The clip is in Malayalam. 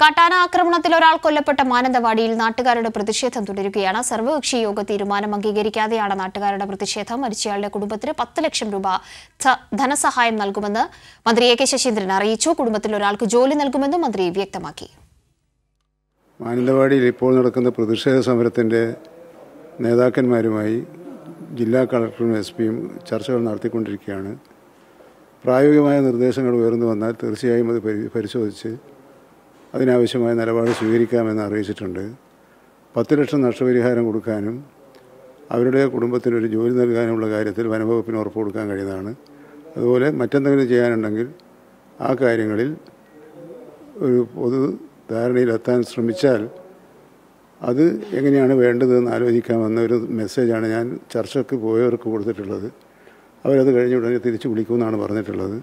കാട്ടാന ആക്രമണത്തിൽ ഒരാൾ കൊല്ലപ്പെട്ട മാനന്തവാടിയിൽ നാട്ടുകാരുടെ പ്രതിഷേധം തുടരുകയാണ് സർവകക്ഷി യോഗ തീരുമാനം അംഗീകരിക്കാതെയാണ് നാട്ടുകാരുടെ പ്രതിഷേധം മരിച്ചയാളുടെ കുടുംബത്തിന് പത്ത് ലക്ഷം രൂപ ധനസഹായം നൽകുമെന്ന് മന്ത്രി എ കെ ശശീന്ദ്രൻ അറിയിച്ചു കുടുംബത്തിൽ ഒരാൾക്ക് ജോലി നൽകുമെന്നും മന്ത്രി വ്യക്തമാക്കി മാനന്തവാടിയിൽ ഇപ്പോൾ നടക്കുന്ന പ്രതിഷേധ സമരത്തിന്റെ നേതാക്കന്മാരുമായി ജില്ലാ കളക്ടറും എസ് പിയും ചർച്ചകൾ നടത്തിക്കൊണ്ടിരിക്കുകയാണ് പ്രായോഗികമായ നിർദ്ദേശങ്ങൾ ഉയർന്നു വന്നാൽ തീർച്ചയായും അത് പരിശോധിച്ച് അതിനാവശ്യമായ നിലപാട് സ്വീകരിക്കാമെന്ന് അറിയിച്ചിട്ടുണ്ട് പത്ത് ലക്ഷം നഷ്ടപരിഹാരം കൊടുക്കാനും അവരുടെ കുടുംബത്തിന് ഒരു ജോലി നൽകാനുമുള്ള കാര്യത്തിൽ വനംവകുപ്പിന് ഉറപ്പ് കൊടുക്കാൻ കഴിയുന്നതാണ് അതുപോലെ മറ്റെന്തെങ്കിലും ചെയ്യാനുണ്ടെങ്കിൽ ആ കാര്യങ്ങളിൽ ഒരു പൊതു ധാരണയിലെത്താൻ ശ്രമിച്ചാൽ അത് എങ്ങനെയാണ് വേണ്ടതെന്ന് ആലോചിക്കാമെന്ന ഒരു മെസ്സേജാണ് ഞാൻ ചർച്ചയ്ക്ക് പോയവർക്ക് കൊടുത്തിട്ടുള്ളത് അവരത് കഴിഞ്ഞ ഉടനെ തിരിച്ചു വിളിക്കുമെന്നാണ് പറഞ്ഞിട്ടുള്ളത്